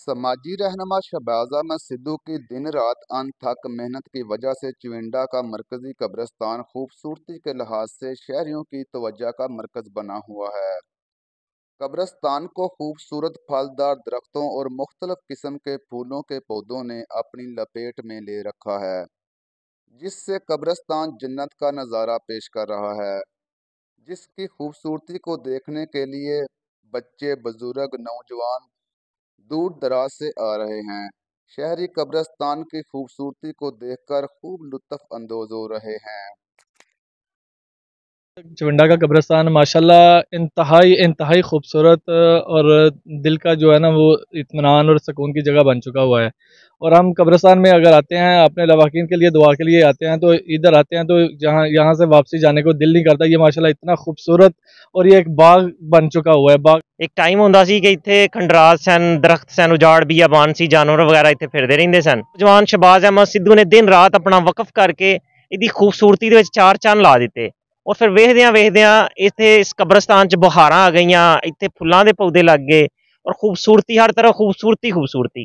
समाजी रहनमा शबाजा में सिद्धू की दिन रात अनथक मेहनत की वजह से चुविंडा का मरकजी कब्रस्तान खूबसूरती के लिहाज से शहरियों की तवज्जा का मरकज बना हुआ है कब्रस्तान को खूबसूरत फलदार दरख्तों और मुख्तलफ किस्म के फूलों के पौधों ने अपनी लपेट में ले रखा है जिससे कब्रस्तान जन्नत का नज़ारा पेश कर रहा है जिसकी खूबसूरती को देखने के लिए बच्चे बुजुर्ग नौजवान दूर दराज से आ रहे हैं शहरी कब्रस्तान की खूबसूरती को देखकर खूब लुत्फ अंदोज हो रहे हैं चविंडा का कब्रस्तान माशाल्लाह इंतहाई इंतहाई खूबसूरत और दिल का जो है ना वो इतमान और सुकून की जगह बन चुका हुआ है और हम कब्रस्तान में अगर आते हैं अपने लवाकिन के लिए दुआ के लिए आते हैं तो इधर आते हैं तो जहाँ यहाँ से वापसी जाने को दिल नहीं करता ये माशाल्लाह इतना खूबसूरत और ये एक बाग बन चुका हुआ है बाग एक टाइम होंगे कि इतने खंडराज सन दरख्त सन उजाड़ भी ਬੀਆਬਾਨ बानसी जानवर वगैरह इतने फिरते रहते सन जवान शबाज अहमद सिद्धू ने दिन रात अपना वकफ करके यदि खूबसूरती चार ਵਿੱਚ ला ਚੰਨ ਔਰ ਫਿਰ ਵੇਖਦਿਆਂ ਵੇਖਦਿਆਂ ਇੱਥੇ ਇਸ ਕਬਰਸਤਾਨ 'ਚ ਬੁਹਾਰਾਂ ਆ ਗਈਆਂ ਇੱਥੇ ਫੁੱਲਾਂ ਦੇ ਪੌਦੇ ਲੱਗ ਗਏ ਔਰ ਖੂਬਸੂਰਤੀ ਹਰ ਤਰ੍ਹਾਂ ਖੂਬਸੂਰਤੀ ਖੂਬਸੂਰਤੀ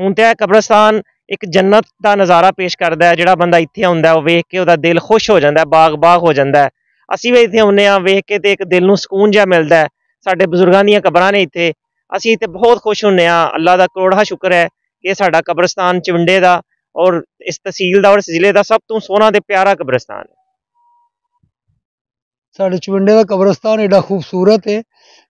ਹੁਣ ਤੇ ਇਹ ਕਬਰਸਤਾਨ ਇੱਕ ਜੰਨਤ ਦਾ ਨਜ਼ਾਰਾ ਪੇਸ਼ ਕਰਦਾ ਹੈ ਜਿਹੜਾ ਬੰਦਾ ਇੱਥੇ ਆਉਂਦਾ ਉਹ ਵੇਖ ਕੇ ਉਹਦਾ ਦਿਲ ਖੁਸ਼ ਹੋ ਜਾਂਦਾ ਬਾਗ ਬਾਗ ਹੋ ਜਾਂਦਾ ਅਸੀਂ ਵੀ ਇੱਥੇ ਆਉਂਦੇ ਆ ਵੇਖ ਕੇ ਤੇ ਇੱਕ ਦਿਲ ਨੂੰ ਸਕੂਨ ਜਿਹਾ ਮਿਲਦਾ ਸਾਡੇ ਬਜ਼ੁਰਗਾਂ ਦੀਆਂ ਕਬਰਾਂ ਨੇ ਇੱਥੇ ਅਸੀਂ ਇੱਥੇ ਬਹੁਤ ਖੁਸ਼ ਹੁੰਨੇ ਆ ਅੱਲਾ ਦਾ ਕਰੋੜਾ ਸ਼ੁਕਰ ਹੈ ਕਿ ਸਾਡਾ ਕਬਰਸਤਾਨ ਚਿਵੰਡੇ ਦਾ ਔਰ ਇਸ ਤਹਿਸੀਲ ਦਾ ਔਰ ਇਸ ਜ਼ਿਲ੍ਹੇ ਦਾ ਸਭ ਤੋਂ ਸੋਹਣਾ ਤੇ ਪਿਆਰਾ ਕਬਰਸਤਾਨ ਹੈ ਸਾਡੇ ਚਵਿੰਡੇ ਦਾ ਕਬਰਸਤਾਨ ਏਡਾ ਖੂਬਸੂਰਤ ਹੈ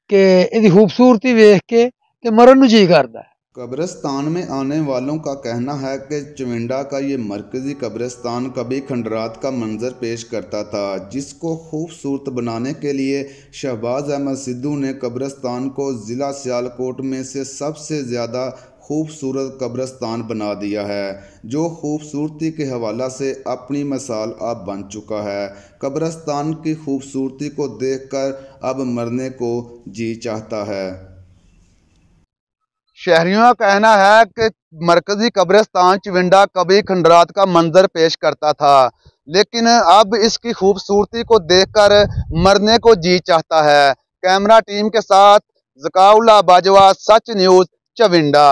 ਕਿ ਇਹਦੀ ਖੂਬਸੂਰਤੀ ਵੇਖ ਕੇ ਤੇ ਮਰਨ ਨੂੰ ਜੀ ਕਰਦਾ कब्रस्तान में आने वालों का कहना है कि चविंडा का ये मरकज़ी कब्रस्तान कभी खंडरात का मंजर पेश करता था जिसको खूबसूरत बनाने के लिए शहबाज अहमद सिद्धू ने कब्रस्तान को ज़िला सियालकोट में से सबसे ज़्यादा खूबसूरत कब्रस्तान बना दिया है जो खूबसूरती के हवाला से अपनी मिसाल अब बन चुका है कब्रस्तान की खूबसूरती को देखकर अब मरने को जी चाहता है शहरियों का कहना है कि मरकजी कब्रिस्तान चविंडा कभी खंडरात का मंजर पेश करता था लेकिन अब इसकी खूबसूरती को देखकर मरने को जी चाहता है कैमरा टीम के साथ जकाउला बाजवा सच न्यूज़ चविंडा